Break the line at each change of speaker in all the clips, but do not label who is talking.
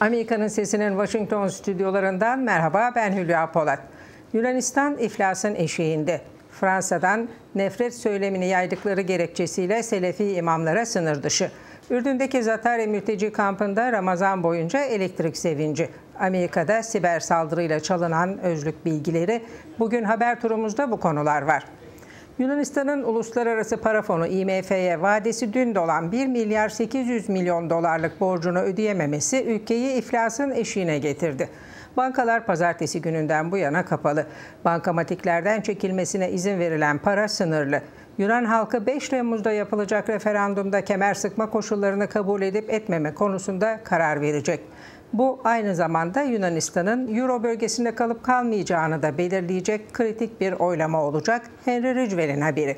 Amerika'nın sesinin Washington stüdyolarından merhaba ben Hülya Polat. Yunanistan iflasın eşiğinde. Fransa'dan nefret söylemini yaydıkları gerekçesiyle Selefi imamlara sınır dışı. Ürdün'deki Zatare mülteci kampında Ramazan boyunca elektrik sevinci. Amerika'da siber saldırıyla çalınan özlük bilgileri. Bugün haber turumuzda bu konular var. Yunanistan'ın Uluslararası Para Fonu IMF'ye vadesi dün dolan 1 milyar 800 milyon dolarlık borcunu ödeyememesi ülkeyi iflasın eşiğine getirdi. Bankalar pazartesi gününden bu yana kapalı. Bankamatiklerden çekilmesine izin verilen para sınırlı. Yunan halkı 5 Temmuz'da yapılacak referandumda kemer sıkma koşullarını kabul edip etmeme konusunda karar verecek. Bu aynı zamanda Yunanistan'ın Euro bölgesinde kalıp kalmayacağını da belirleyecek kritik bir oylama olacak. Henry Ridgwell'in haberi.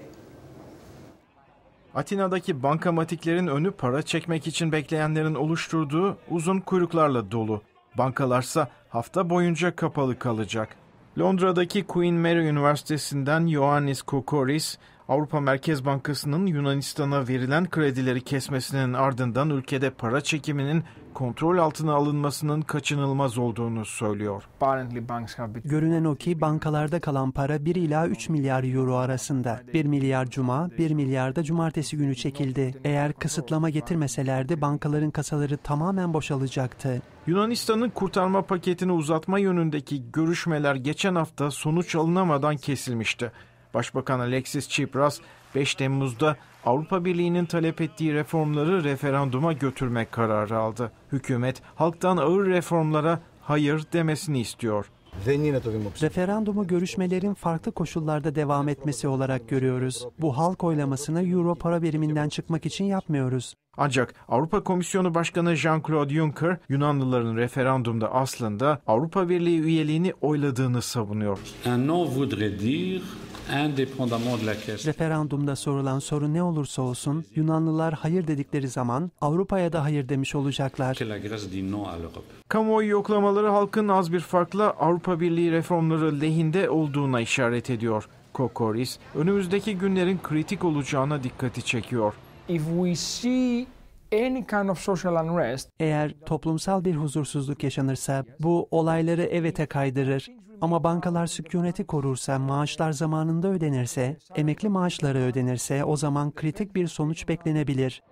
Atina'daki bankamatiklerin önü para çekmek için bekleyenlerin oluşturduğu uzun kuyruklarla dolu. Bankalarsa hafta boyunca kapalı kalacak. Londra'daki Queen Mary Üniversitesi'nden Ioannis Kokoris, Avrupa Merkez Bankası'nın Yunanistan'a verilen kredileri kesmesinin ardından ülkede para çekiminin kontrol altına alınmasının kaçınılmaz olduğunu söylüyor.
Görünen o ki bankalarda kalan para 1 ila 3 milyar euro arasında. 1 milyar cuma, 1 milyar da cumartesi günü çekildi. Eğer kısıtlama getirmeselerdi bankaların kasaları tamamen boşalacaktı.
Yunanistan'ın kurtarma paketini uzatma yönündeki görüşmeler geçen hafta sonuç alınamadan kesilmişti. Başbakan Alexis Tsipras 5 Temmuz'da Avrupa Birliği'nin talep ettiği reformları referanduma götürmek kararı aldı. Hükümet halktan ağır reformlara hayır demesini istiyor.
Referandumu görüşmelerin farklı koşullarda devam etmesi olarak görüyoruz. Bu halk oylamasını Euro para biriminden çıkmak için yapmıyoruz.
Ancak Avrupa Komisyonu Başkanı Jean-Claude Juncker, Yunanlıların referandumda aslında Avrupa Birliği üyeliğini oyladığını savunuyor.
Referandumda sorulan soru ne olursa olsun Yunanlılar hayır dedikleri zaman Avrupa'ya da hayır demiş olacaklar.
Kamuoyu yoklamaları halkın az bir farkla Avrupa Birliği reformları lehinde olduğuna işaret ediyor. Kokoris önümüzdeki günlerin kritik olacağına dikkati çekiyor. If we see
eğer toplumsal bir huzursuzluk yaşanırsa bu olayları evete kaydırır. Ama bankalar sükuneti korursa, maaşlar zamanında ödenirse, emekli maaşları ödenirse o zaman kritik bir sonuç beklenebilir.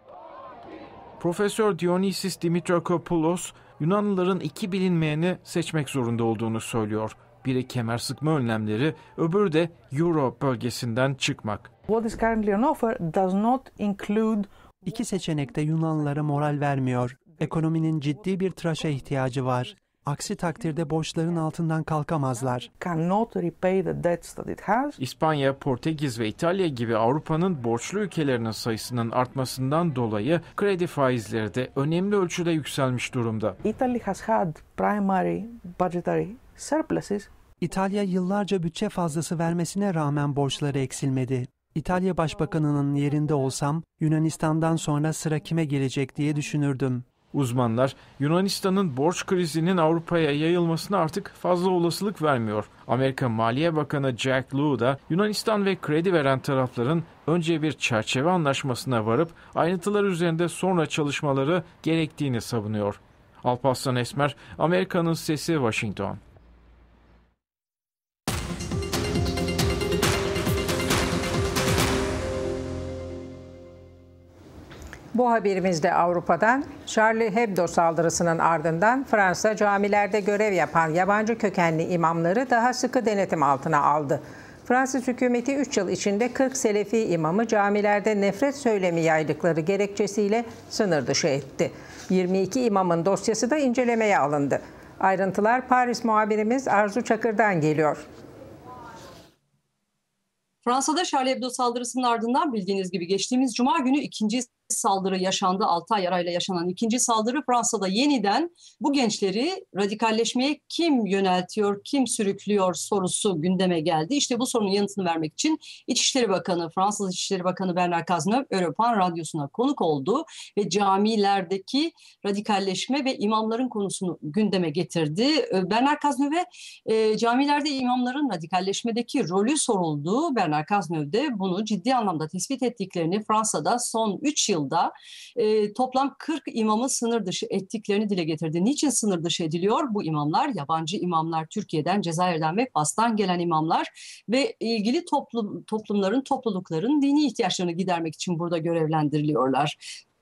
Profesör Dionysis Dimitrakopoulos, Yunanlıların iki bilinmeyeni seçmek zorunda olduğunu söylüyor. Biri kemer sıkma önlemleri, öbürü de Euro bölgesinden çıkmak.
What is currently on offer does not include İki seçenek de Yunanlılara moral vermiyor. Ekonominin ciddi bir tıraşa ihtiyacı var. Aksi takdirde borçların altından kalkamazlar.
İspanya, Portekiz ve İtalya gibi Avrupa'nın borçlu ülkelerinin sayısının artmasından dolayı kredi faizleri de önemli ölçüde yükselmiş durumda.
Italy has had primary budgetary
surpluses İtalya yıllarca bütçe fazlası vermesine rağmen borçları eksilmedi. İtalya Başbakanı'nın yerinde olsam Yunanistan'dan sonra sıra
kime gelecek diye düşünürdüm. Uzmanlar Yunanistan'ın borç krizinin Avrupa'ya yayılmasına artık fazla olasılık vermiyor. Amerika Maliye Bakanı Jack Lew da Yunanistan ve kredi veren tarafların önce bir çerçeve anlaşmasına varıp ayrıntılar üzerinde sonra çalışmaları gerektiğini savunuyor. Alparslan Esmer, Amerika'nın Sesi Washington.
Bu haberimizde Avrupa'dan Charlie Hebdo saldırısının ardından Fransa camilerde görev yapan yabancı kökenli imamları daha sıkı denetim altına aldı. Fransız hükümeti 3 yıl içinde 40 Selefi imamı camilerde nefret söylemi yaydıkları gerekçesiyle sınır dışı etti. 22 imamın dosyası da incelemeye alındı. Ayrıntılar Paris muhabirimiz Arzu Çakır'dan geliyor.
Fransa'da Charlie Hebdo saldırısının ardından bildiğiniz gibi geçtiğimiz cuma günü ikinci saldırı yaşandı. Altay yarayla yaşanan ikinci saldırı Fransa'da yeniden bu gençleri radikalleşmeye kim yöneltiyor, kim sürüklüyor sorusu gündeme geldi. İşte bu sorunun yanıtını vermek için İçişleri Bakanı, Fransız İçişleri Bakanı Bernard Cazeneuve Europan Radyosu'na konuk oldu ve camilerdeki radikalleşme ve imamların konusunu gündeme getirdi. Ee, Bernard Cazeneuve e, camilerde imamların radikalleşmedeki rolü soruldu. Bernard Cazeneuve de bunu ciddi anlamda tespit ettiklerini Fransa'da son 3 yıl yılda e, toplam 40 imamı sınır dışı ettiklerini dile getirdi. Niçin sınır dışı ediliyor bu imamlar? Yabancı imamlar Türkiye'den, Cezayir'den ve Fas'tan gelen imamlar ve ilgili toplum, toplumların, toplulukların dini ihtiyaçlarını gidermek için burada görevlendiriliyorlar.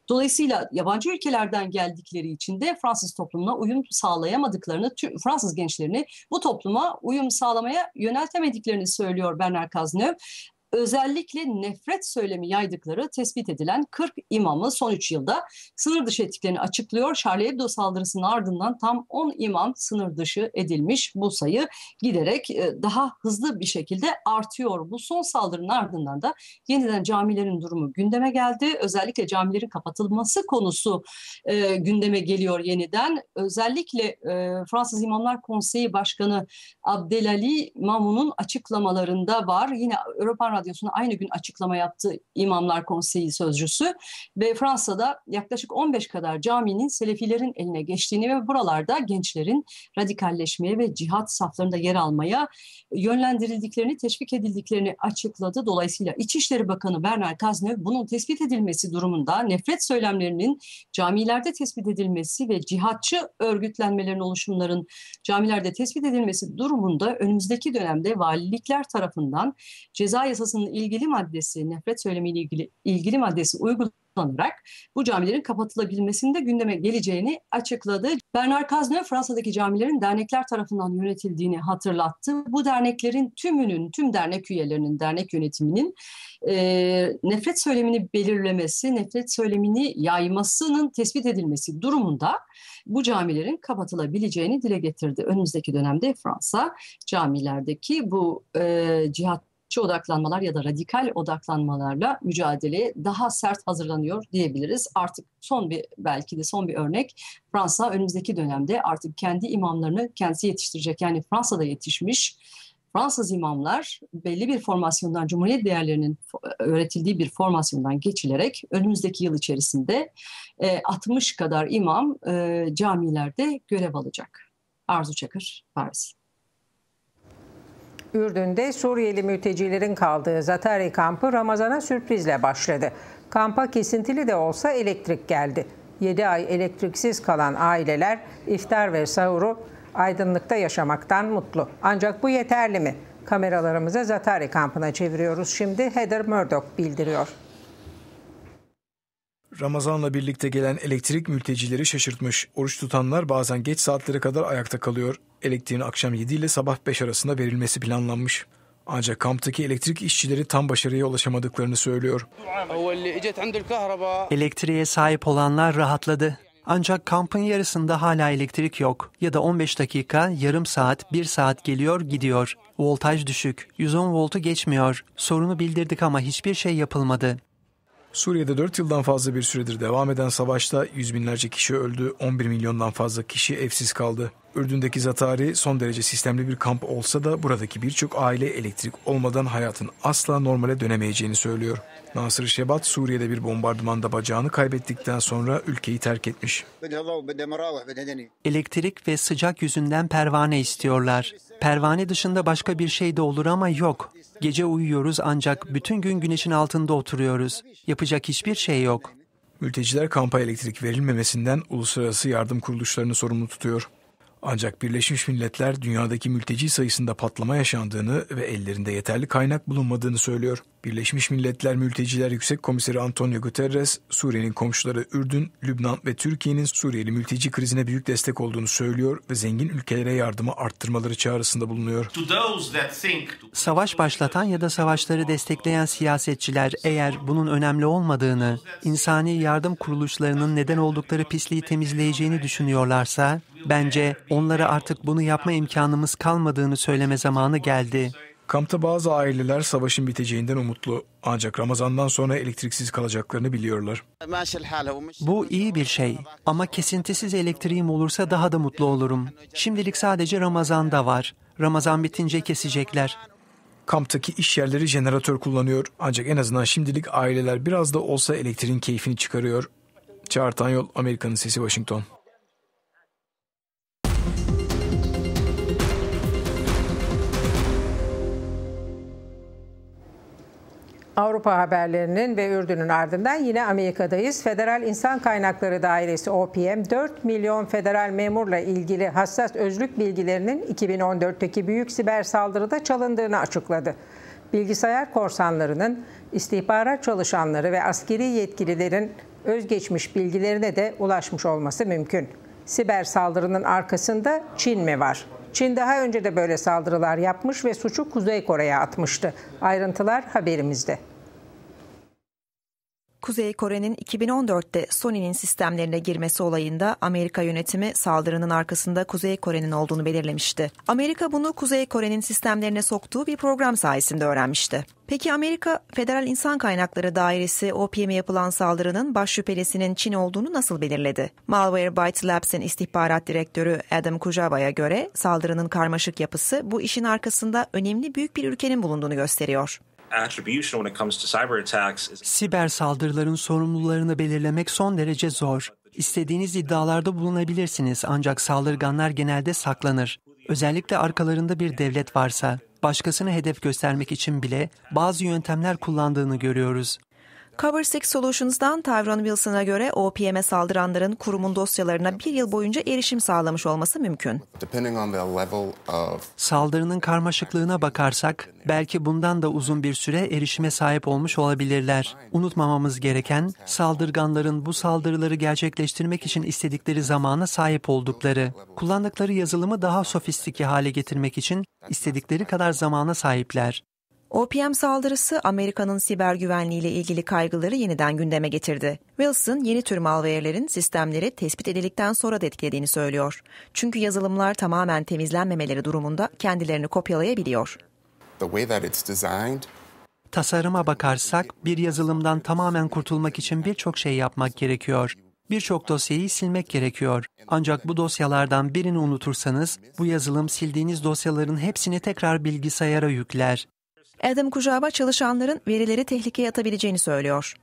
Dolayısıyla yabancı ülkelerden geldikleri için de Fransız toplumuna uyum sağlayamadıklarını, Fransız gençlerini bu topluma uyum sağlamaya yöneltemediklerini söylüyor Bernard Cazeneuve özellikle nefret söylemi yaydıkları tespit edilen 40 imamı son 3 yılda sınır dışı ettiklerini açıklıyor. Charlie Hebdo saldırısının ardından tam 10 imam sınır dışı edilmiş. Bu sayı giderek e, daha hızlı bir şekilde artıyor. Bu son saldırının ardından da yeniden camilerin durumu gündeme geldi. Özellikle camilerin kapatılması konusu e, gündeme geliyor yeniden. Özellikle e, Fransız İmamlar Konseyi Başkanı Abdelali Mamun'un açıklamalarında var. Yine Avrupa Radyosu'na aynı gün açıklama yaptı İmamlar Konseyi Sözcüsü ve Fransa'da yaklaşık 15 kadar caminin Selefilerin eline geçtiğini ve buralarda gençlerin radikalleşmeye ve cihat saflarında yer almaya yönlendirildiklerini, teşvik edildiklerini açıkladı. Dolayısıyla İçişleri Bakanı Bernard Kaznev bunun tespit edilmesi durumunda nefret söylemlerinin camilerde tespit edilmesi ve cihatçı örgütlenmelerin oluşumların camilerde tespit edilmesi durumunda önümüzdeki dönemde valilikler tarafından ceza yasası Anayasası'nın ilgili maddesi, nefret söylemiyle ilgili ilgili maddesi uygulanarak bu camilerin kapatılabilmesinde gündeme geleceğini açıkladı. Bernard Cazeneuve Fransa'daki camilerin dernekler tarafından yönetildiğini hatırlattı. Bu derneklerin tümünün, tüm dernek üyelerinin, dernek yönetiminin e, nefret söylemini belirlemesi, nefret söylemini yaymasının tespit edilmesi durumunda bu camilerin kapatılabileceğini dile getirdi. Önümüzdeki dönemde Fransa camilerdeki bu e, cihat ırkçı odaklanmalar ya da radikal odaklanmalarla mücadeleye daha sert hazırlanıyor diyebiliriz. Artık son bir belki de son bir örnek Fransa önümüzdeki dönemde artık kendi imamlarını kendisi yetiştirecek. Yani Fransa'da yetişmiş Fransız imamlar belli bir formasyondan, Cumhuriyet değerlerinin öğretildiği bir formasyondan geçilerek önümüzdeki yıl içerisinde 60 e, kadar imam e, camilerde görev alacak. Arzu Çakır, Paris.
Ürdün'de Suriyeli mültecilerin kaldığı Zatari kampı Ramazan'a sürprizle başladı. Kampa kesintili de olsa elektrik geldi. 7 ay elektriksiz kalan aileler iftar ve sahuru aydınlıkta yaşamaktan mutlu. Ancak bu yeterli mi? Kameralarımızı Zatari kampına çeviriyoruz. Şimdi Heather Murdoch bildiriyor.
Ramazanla birlikte gelen elektrik mültecileri şaşırtmış. Oruç tutanlar bazen geç saatlere kadar ayakta kalıyor. Elektriğin akşam 7 ile sabah 5 arasında verilmesi planlanmış. Ancak kamptaki elektrik işçileri tam başarıya ulaşamadıklarını söylüyor. Elektriğe sahip
olanlar rahatladı. Ancak kampın yarısında hala elektrik yok ya da 15 dakika, yarım saat, bir saat geliyor gidiyor. Voltaj düşük, 110 voltu geçmiyor.
Sorunu bildirdik ama hiçbir şey yapılmadı. Suriye'de 4 yıldan fazla bir süredir devam eden savaşta yüz binlerce kişi öldü, 11 milyondan fazla kişi evsiz kaldı. Ürdün'deki Zatari son derece sistemli bir kamp olsa da buradaki birçok aile elektrik olmadan hayatın asla normale dönemeyeceğini söylüyor. Nasır Şebat Suriye'de bir bombardımanda bacağını kaybettikten sonra ülkeyi terk etmiş. Elektrik ve sıcak yüzünden
pervane istiyorlar. Pervane dışında başka bir şey de olur ama yok. Gece uyuyoruz
ancak bütün gün güneşin altında oturuyoruz. Yapacak hiçbir şey yok. Mülteciler kampa elektrik verilmemesinden uluslararası yardım kuruluşlarını sorumlu tutuyor. Ancak Birleşmiş Milletler dünyadaki mülteci sayısında patlama yaşandığını ve ellerinde yeterli kaynak bulunmadığını söylüyor. Birleşmiş Milletler Mülteciler Yüksek Komiseri Antonio Guterres, Suriye'nin komşuları Ürdün, Lübnan ve Türkiye'nin Suriyeli mülteci krizine büyük destek olduğunu söylüyor ve zengin ülkelere yardımı arttırmaları çağrısında bulunuyor. Savaş başlatan ya da savaşları
destekleyen siyasetçiler eğer bunun önemli olmadığını, insani yardım kuruluşlarının neden oldukları pisliği temizleyeceğini düşünüyorlarsa Bence onlara artık bunu
yapma imkanımız kalmadığını söyleme zamanı geldi. Kampta bazı aileler savaşın biteceğinden umutlu ancak Ramazan'dan sonra elektriksiz kalacaklarını biliyorlar. Bu iyi bir şey ama kesintisiz elektriğim olursa daha da mutlu olurum. Şimdilik sadece Ramazan'da var. Ramazan bitince kesecekler. Kamptaki iş yerleri jeneratör kullanıyor ancak en azından şimdilik aileler biraz da olsa elektriğin keyfini çıkarıyor. Çağrı Yol, Amerika'nın Sesi Washington.
Avrupa haberlerinin ve Ürdün'ün ardından yine Amerika'dayız. Federal İnsan Kaynakları Dairesi OPM 4 milyon federal memurla ilgili hassas özlük bilgilerinin 2014'teki büyük siber saldırıda çalındığını açıkladı. Bilgisayar korsanlarının, istihbarat çalışanları ve askeri yetkililerin özgeçmiş bilgilerine de ulaşmış olması mümkün. Siber saldırının arkasında Çin mi var? Çin daha önce de böyle saldırılar yapmış ve suçu Kuzey Kore'ye atmıştı. Ayrıntılar haberimizde.
Kuzey Kore'nin 2014'te Sony'nin sistemlerine girmesi olayında Amerika yönetimi saldırının arkasında Kuzey Kore'nin olduğunu belirlemişti. Amerika bunu Kuzey Kore'nin sistemlerine soktuğu bir program sayesinde öğrenmişti. Peki Amerika Federal İnsan Kaynakları Dairesi OPM'e yapılan saldırının baş şüphelisinin Çin olduğunu nasıl belirledi? Malwarebytes Labs'in istihbarat direktörü Adam Kujawa'ya göre saldırının karmaşık yapısı bu işin arkasında önemli büyük bir ülkenin bulunduğunu gösteriyor. Siber saldırıların sorumlularını belirlemek son
derece zor. İstediğiniz iddialarda bulunabilirsiniz ancak saldırganlar genelde saklanır. Özellikle arkalarında bir devlet varsa, başkasını hedef göstermek için bile bazı yöntemler kullandığını görüyoruz.
Cover Six Solutions'dan Tyrone Wilson'a göre OPM'e saldıranların kurumun dosyalarına bir yıl boyunca erişim sağlamış olması mümkün.
Saldırının karmaşıklığına bakarsak belki bundan da uzun bir süre erişime sahip olmuş olabilirler. Unutmamamız gereken saldırganların bu saldırıları gerçekleştirmek için istedikleri zamana sahip oldukları, kullandıkları yazılımı daha sofistike hale getirmek için istedikleri kadar zamana sahipler.
OPM saldırısı Amerika'nın siber güvenliğiyle ilgili kaygıları yeniden gündeme getirdi. Wilson yeni tür malware'lerin sistemleri tespit edildikten sonra da etkilediğini söylüyor. Çünkü yazılımlar tamamen temizlenmemeleri durumunda kendilerini kopyalayabiliyor.
Tasarıma bakarsak bir yazılımdan tamamen kurtulmak için birçok şey yapmak gerekiyor. Birçok dosyayı silmek gerekiyor. Ancak bu dosyalardan birini unutursanız bu yazılım sildiğiniz dosyaların hepsini tekrar bilgisayara yükler.
Adam Kujava çalışanların verileri tehlikeye atabileceğini söylüyor.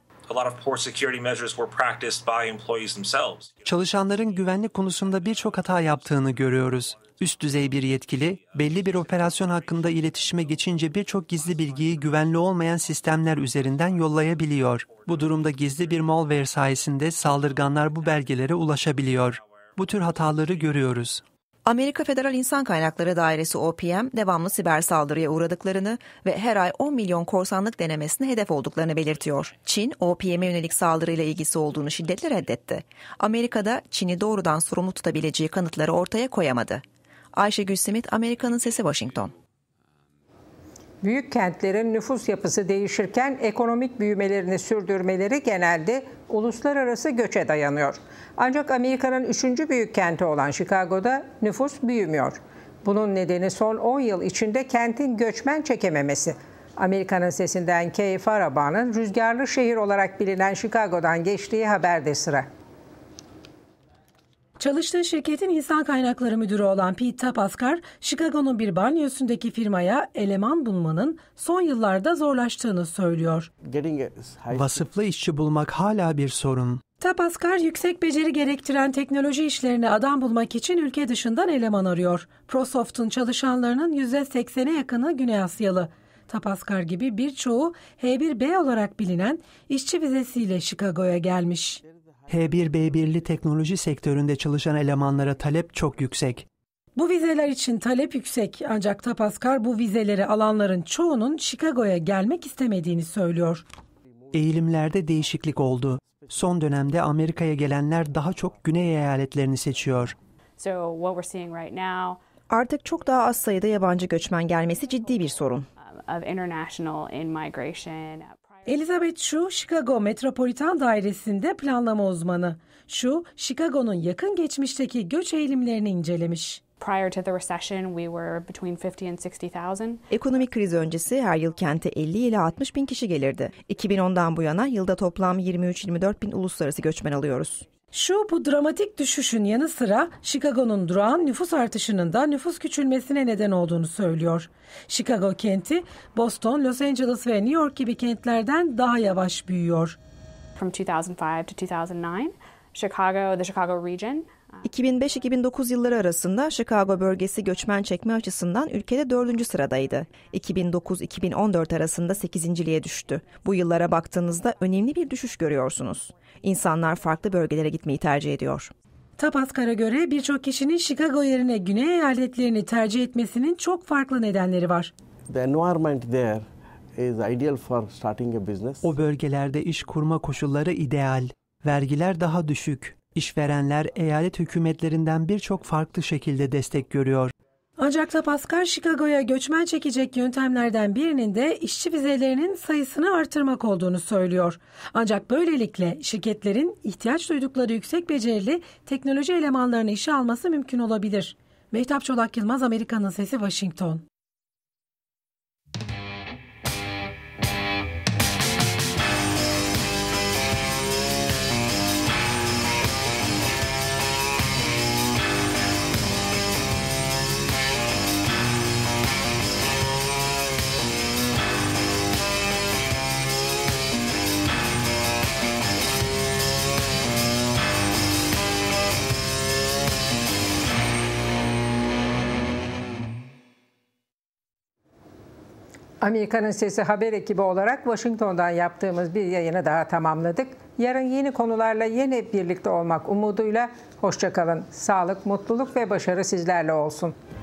Çalışanların güvenlik konusunda birçok hata yaptığını görüyoruz. Üst düzey bir yetkili, belli bir operasyon hakkında iletişime geçince birçok gizli bilgiyi güvenli olmayan sistemler üzerinden yollayabiliyor. Bu durumda gizli bir malware sayesinde saldırganlar bu belgelere ulaşabiliyor. Bu tür hataları görüyoruz.
Amerika Federal İnsan Kaynakları Dairesi OPM devamlı siber saldırıya uğradıklarını ve her ay 10 milyon korsanlık denemesine hedef olduklarını belirtiyor. Çin, OPM'e yönelik saldırıyla ilgisi olduğunu şiddetle reddetti. Amerika'da Çin'i doğrudan sorumlu tutabileceği kanıtları ortaya koyamadı. Ayşe Simit, Amerika'nın Sesi Washington büyük kentlerin nüfus
yapısı değişirken ekonomik büyümelerini sürdürmeleri genelde uluslararası göçe dayanıyor. Ancak Amerika'nın üçüncü büyük kenti olan Chicago'da nüfus büyümüyor. Bunun nedeni son 10 yıl içinde kentin göçmen çekememesi. Amerika'nın sesinden Kay arabanın rüzgarlı şehir olarak bilinen Chicago'dan geçtiği haberde sıra.
Çalıştığı şirketin insan kaynakları müdürü olan Pete Tapaskar, Chicago'nun bir banyosundaki firmaya eleman bulmanın son yıllarda zorlaştığını söylüyor.
Vasıflı işçi bulmak hala bir sorun.
Tapaskar yüksek beceri gerektiren teknoloji işlerine adam bulmak için ülke dışından eleman arıyor. Prosoft'un çalışanlarının %80'e yakını Güney Asyalı. Tapaskar gibi birçoğu H1B olarak bilinen işçi vizesiyle Chicago'ya gelmiş.
H1B1'li teknoloji sektöründe çalışan elemanlara talep çok yüksek.
Bu vizeler için talep yüksek ancak Tapaskar bu vizeleri alanların çoğunun Chicago'ya gelmek istemediğini söylüyor.
Eğilimlerde değişiklik oldu. Son dönemde Amerika'ya
gelenler daha çok güney eyaletlerini seçiyor. Artık çok daha az sayıda yabancı göçmen gelmesi ciddi bir sorun.
Um, Elizabeth Shu, Chicago Metropolitan Dairesi'nde planlama uzmanı. Shu, Chicago'nun yakın geçmişteki göç eğilimlerini incelemiş.
Ekonomik kriz öncesi her yıl kente 50 ile 60 bin kişi gelirdi. 2010'dan bu yana yılda toplam 23-24 bin uluslararası göçmen alıyoruz.
Şu bu dramatik düşüşün yanı sıra Chicago'nun durağan nüfus artışının da nüfus küçülmesine neden olduğunu söylüyor. Chicago kenti Boston, Los Angeles ve New York gibi kentlerden daha yavaş büyüyor. From 2005 to 2009, Chicago, the Chicago region
2005-2009 yılları arasında Chicago bölgesi göçmen çekme açısından ülkede dördüncü sıradaydı. 2009-2014 arasında sekizinciliğe düştü. Bu yıllara baktığınızda önemli bir düşüş görüyorsunuz. İnsanlar farklı bölgelere gitmeyi tercih ediyor.
Tapaskar'a göre birçok kişinin Chicago yerine güney eyaletlerini tercih etmesinin çok farklı nedenleri var.
The environment there is ideal
for starting a business. O bölgelerde iş kurma koşulları ideal. Vergiler daha düşük. İşverenler eyalet hükümetlerinden birçok farklı şekilde destek görüyor.
Ancak Lapaskar Chicago'ya göçmen çekecek yöntemlerden birinin de işçi vizelerinin sayısını artırmak olduğunu söylüyor. Ancak böylelikle şirketlerin ihtiyaç duydukları yüksek becerili teknoloji elemanlarını işe alması mümkün olabilir. Mehtap Çolak Yılmaz Amerika'nın Sesi Washington.
Amerika'nın Sesi haber ekibi olarak Washington'dan yaptığımız bir yayını daha tamamladık. Yarın yeni konularla yine birlikte olmak umuduyla hoşçakalın. Sağlık, mutluluk ve başarı sizlerle olsun.